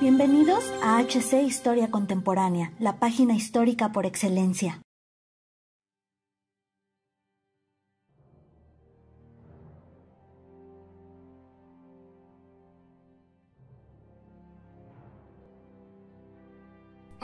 Bienvenidos a HC Historia Contemporánea, la página histórica por excelencia.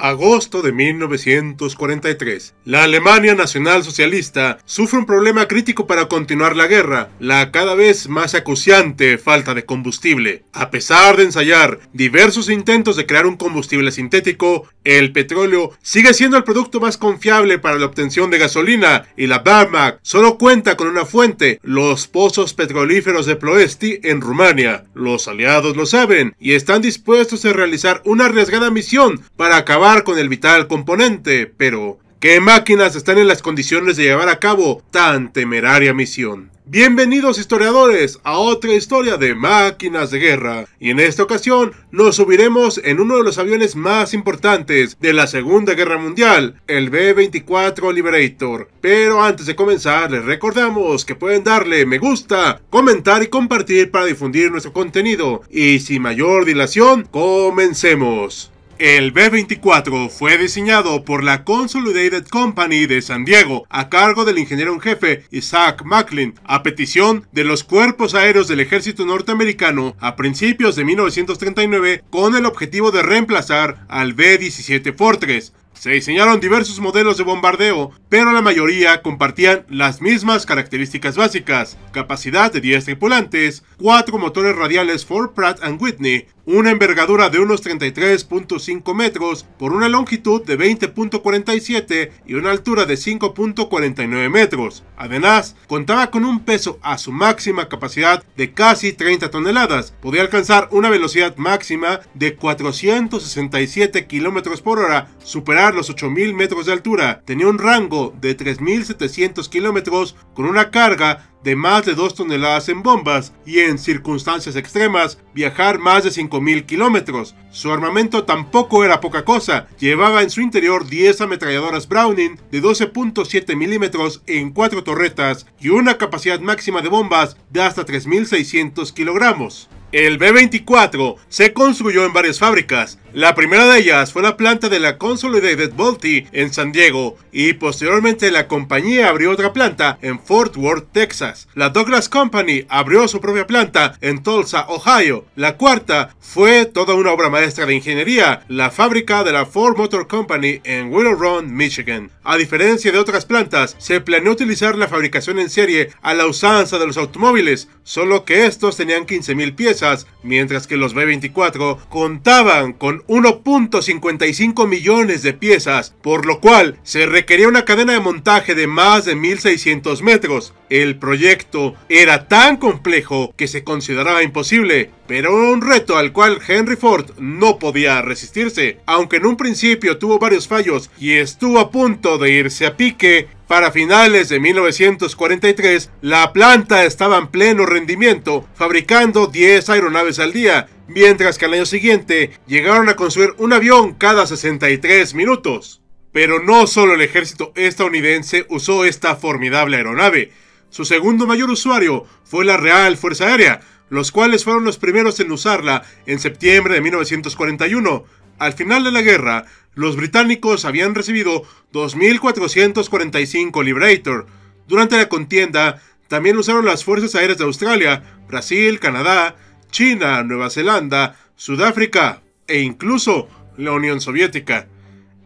agosto de 1943. La Alemania Nacional Socialista sufre un problema crítico para continuar la guerra, la cada vez más acuciante falta de combustible. A pesar de ensayar diversos intentos de crear un combustible sintético, el petróleo sigue siendo el producto más confiable para la obtención de gasolina y la Wehrmacht solo cuenta con una fuente, los pozos petrolíferos de Ploesti en Rumania. Los aliados lo saben y están dispuestos a realizar una arriesgada misión para acabar con el vital componente, pero ¿qué máquinas están en las condiciones de llevar a cabo tan temeraria misión? Bienvenidos historiadores a otra historia de máquinas de guerra y en esta ocasión nos subiremos en uno de los aviones más importantes de la Segunda Guerra Mundial, el B-24 Liberator. Pero antes de comenzar les recordamos que pueden darle me gusta, comentar y compartir para difundir nuestro contenido y sin mayor dilación comencemos. El B-24 fue diseñado por la Consolidated Company de San Diego a cargo del ingeniero en jefe Isaac Macklin a petición de los cuerpos aéreos del ejército norteamericano a principios de 1939 con el objetivo de reemplazar al B-17 Fortress. Se diseñaron diversos modelos de bombardeo, pero la mayoría compartían las mismas características básicas, capacidad de 10 tripulantes, 4 motores radiales Ford Pratt Whitney, una envergadura de unos 33.5 metros por una longitud de 20.47 y una altura de 5.49 metros. Además, contaba con un peso a su máxima capacidad de casi 30 toneladas, podía alcanzar una velocidad máxima de 467 km por hora, superar los 8.000 metros de altura, tenía un rango de 3.700 kilómetros con una carga de más de 2 toneladas en bombas y en circunstancias extremas viajar más de 5.000 kilómetros. Su armamento tampoco era poca cosa, llevaba en su interior 10 ametralladoras Browning de 12.7 milímetros en 4 torretas y una capacidad máxima de bombas de hasta 3.600 kilogramos. El B-24 se construyó en varias fábricas. La primera de ellas fue la planta de la Consolidated bolty en San Diego y posteriormente la compañía abrió otra planta en Fort Worth, Texas. La Douglas Company abrió su propia planta en Tulsa, Ohio. La cuarta fue toda una obra maestra de ingeniería, la fábrica de la Ford Motor Company en Willow Run, Michigan. A diferencia de otras plantas, se planeó utilizar la fabricación en serie a la usanza de los automóviles, solo que estos tenían 15.000 piezas mientras que los B-24 contaban con 1.55 millones de piezas, por lo cual se requería una cadena de montaje de más de 1.600 metros. El proyecto era tan complejo que se consideraba imposible, pero un reto al cual Henry Ford no podía resistirse, aunque en un principio tuvo varios fallos y estuvo a punto de irse a pique, para finales de 1943, la planta estaba en pleno rendimiento, fabricando 10 aeronaves al día, mientras que al año siguiente llegaron a construir un avión cada 63 minutos. Pero no solo el ejército estadounidense usó esta formidable aeronave, su segundo mayor usuario fue la Real Fuerza Aérea, los cuales fueron los primeros en usarla en septiembre de 1941, al final de la guerra, los británicos habían recibido 2.445 Liberator. Durante la contienda, también usaron las Fuerzas Aéreas de Australia, Brasil, Canadá, China, Nueva Zelanda, Sudáfrica e incluso la Unión Soviética.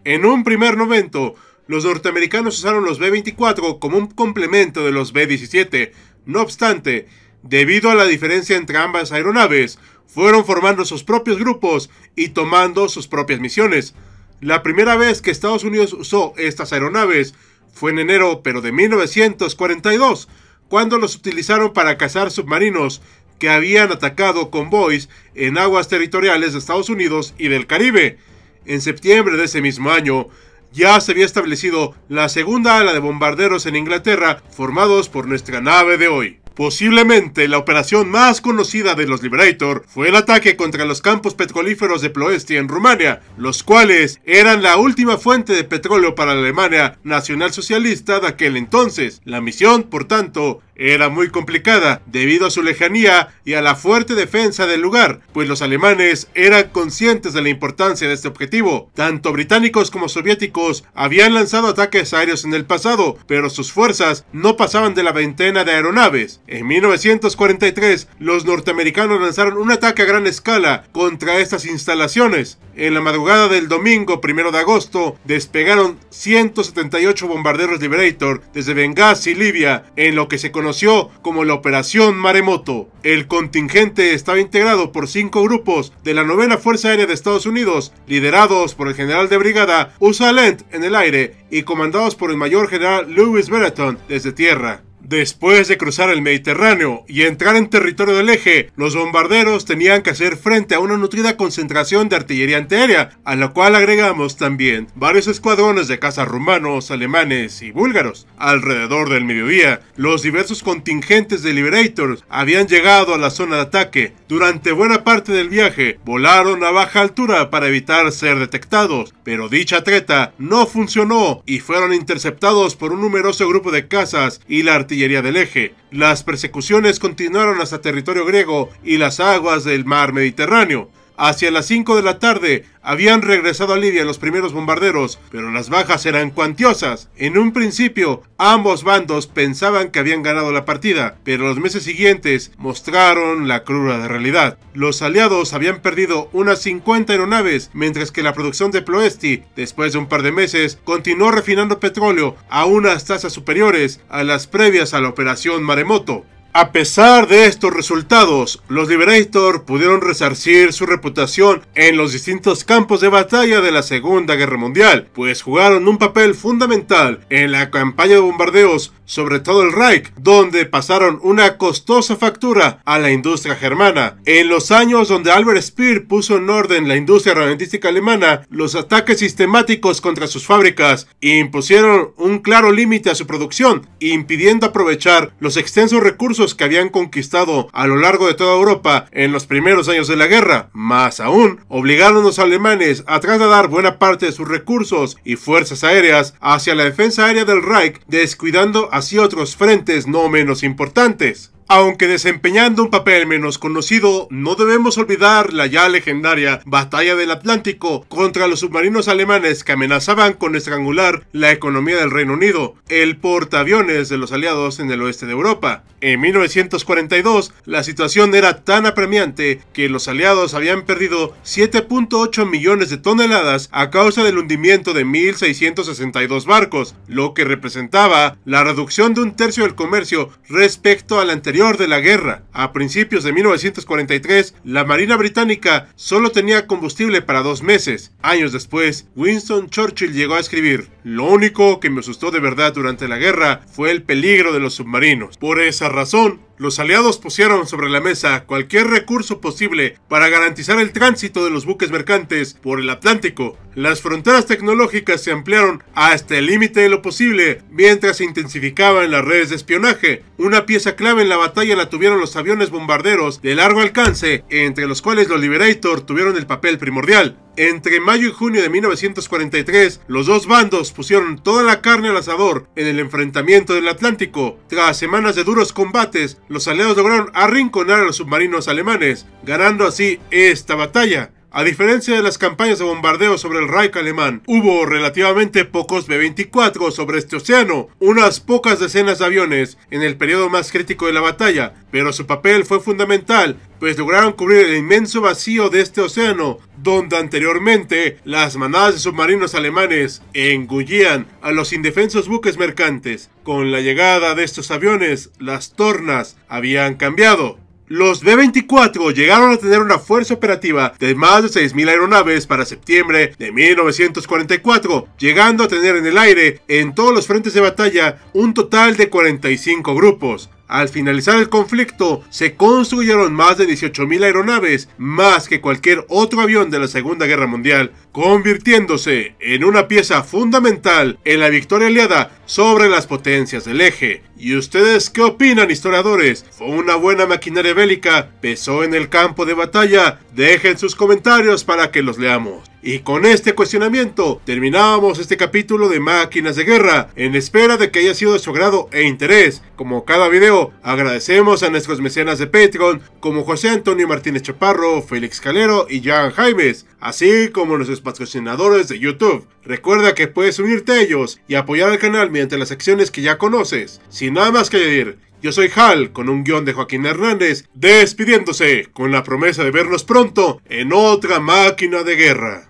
En un primer momento, los norteamericanos usaron los B-24 como un complemento de los B-17. No obstante, debido a la diferencia entre ambas aeronaves, fueron formando sus propios grupos y tomando sus propias misiones. La primera vez que Estados Unidos usó estas aeronaves fue en enero pero de 1942, cuando los utilizaron para cazar submarinos que habían atacado convoys en aguas territoriales de Estados Unidos y del Caribe. En septiembre de ese mismo año, ya se había establecido la segunda ala de bombarderos en Inglaterra formados por nuestra nave de hoy. Posiblemente la operación más conocida de los Liberator fue el ataque contra los campos petrolíferos de Ploesti en Rumania, los cuales eran la última fuente de petróleo para la Alemania nacionalsocialista de aquel entonces. La misión, por tanto, era muy complicada debido a su lejanía y a la fuerte defensa del lugar, pues los alemanes eran conscientes de la importancia de este objetivo. Tanto británicos como soviéticos habían lanzado ataques aéreos en el pasado, pero sus fuerzas no pasaban de la veintena de aeronaves. En 1943, los norteamericanos lanzaron un ataque a gran escala contra estas instalaciones. En la madrugada del domingo 1 de agosto, despegaron 178 bombarderos Liberator desde Benghazi, Libia, en lo que se conoce conoció como la Operación Maremoto. El contingente estaba integrado por cinco grupos de la novena Fuerza Aérea de Estados Unidos, liderados por el general de brigada Usa Lent en el aire y comandados por el mayor general Lewis Benetton desde tierra. Después de cruzar el Mediterráneo y entrar en territorio del eje, los bombarderos tenían que hacer frente a una nutrida concentración de artillería antiaérea, a la cual agregamos también varios escuadrones de cazas rumanos, alemanes y búlgaros. Alrededor del mediodía, los diversos contingentes de Liberators habían llegado a la zona de ataque. Durante buena parte del viaje, volaron a baja altura para evitar ser detectados, pero dicha treta no funcionó y fueron interceptados por un numeroso grupo de cazas y la artillería del Eje. Las persecuciones continuaron hasta territorio griego y las aguas del mar Mediterráneo. Hacia las 5 de la tarde habían regresado a Libia los primeros bombarderos, pero las bajas eran cuantiosas. En un principio, ambos bandos pensaban que habían ganado la partida, pero los meses siguientes mostraron la cruda realidad. Los aliados habían perdido unas 50 aeronaves, mientras que la producción de Ploesti, después de un par de meses, continuó refinando petróleo a unas tasas superiores a las previas a la operación Maremoto. A pesar de estos resultados, los Liberator pudieron resarcir su reputación en los distintos campos de batalla de la Segunda Guerra Mundial, pues jugaron un papel fundamental en la campaña de bombardeos sobre todo el Reich, donde pasaron una costosa factura a la industria germana. En los años donde Albert Speer puso en orden la industria armamentística alemana, los ataques sistemáticos contra sus fábricas impusieron un claro límite a su producción, impidiendo aprovechar los extensos recursos que habían conquistado a lo largo de toda Europa en los primeros años de la guerra. Más aún, obligaron a los alemanes a trasladar buena parte de sus recursos y fuerzas aéreas hacia la defensa aérea del Reich, descuidando así otros frentes no menos importantes. Aunque desempeñando un papel menos conocido, no debemos olvidar la ya legendaria Batalla del Atlántico contra los submarinos alemanes que amenazaban con estrangular la economía del Reino Unido, el portaaviones de los aliados en el oeste de Europa. En 1942, la situación era tan apremiante que los aliados habían perdido 7.8 millones de toneladas a causa del hundimiento de 1.662 barcos, lo que representaba la reducción de un tercio del comercio respecto al anterior de la guerra. A principios de 1943, la Marina Británica solo tenía combustible para dos meses. Años después, Winston Churchill llegó a escribir, lo único que me asustó de verdad durante la guerra fue el peligro de los submarinos. Por esa razón, los aliados pusieron sobre la mesa cualquier recurso posible para garantizar el tránsito de los buques mercantes por el Atlántico. Las fronteras tecnológicas se ampliaron hasta el límite de lo posible mientras se intensificaban las redes de espionaje. Una pieza clave en la batalla la tuvieron los aviones bombarderos de largo alcance, entre los cuales los Liberator tuvieron el papel primordial. Entre mayo y junio de 1943, los dos bandos pusieron toda la carne al asador en el enfrentamiento del Atlántico. Tras semanas de duros combates, los aliados lograron arrinconar a los submarinos alemanes, ganando así esta batalla. A diferencia de las campañas de bombardeo sobre el Reich alemán, hubo relativamente pocos B-24 sobre este océano, unas pocas decenas de aviones en el periodo más crítico de la batalla, pero su papel fue fundamental, pues lograron cubrir el inmenso vacío de este océano donde anteriormente las manadas de submarinos alemanes engullían a los indefensos buques mercantes. Con la llegada de estos aviones, las tornas habían cambiado. Los B-24 llegaron a tener una fuerza operativa de más de 6.000 aeronaves para septiembre de 1944, llegando a tener en el aire, en todos los frentes de batalla, un total de 45 grupos, al finalizar el conflicto, se construyeron más de 18.000 aeronaves, más que cualquier otro avión de la Segunda Guerra Mundial, convirtiéndose en una pieza fundamental en la victoria aliada sobre las potencias del eje. ¿Y ustedes qué opinan, historiadores? ¿Fue una buena maquinaria bélica? ¿Pesó en el campo de batalla? Dejen sus comentarios para que los leamos. Y con este cuestionamiento terminamos este capítulo de Máquinas de Guerra, en espera de que haya sido de su agrado e interés. Como cada video, agradecemos a nuestros mecenas de Patreon, como José Antonio Martínez Chaparro, Félix Calero y Jan Jaimes así como los patrocinadores de YouTube. Recuerda que puedes unirte a ellos y apoyar al canal mediante las acciones que ya conoces. Sin nada más que decir, yo soy Hal con un guión de Joaquín Hernández, despidiéndose con la promesa de vernos pronto en otra máquina de guerra.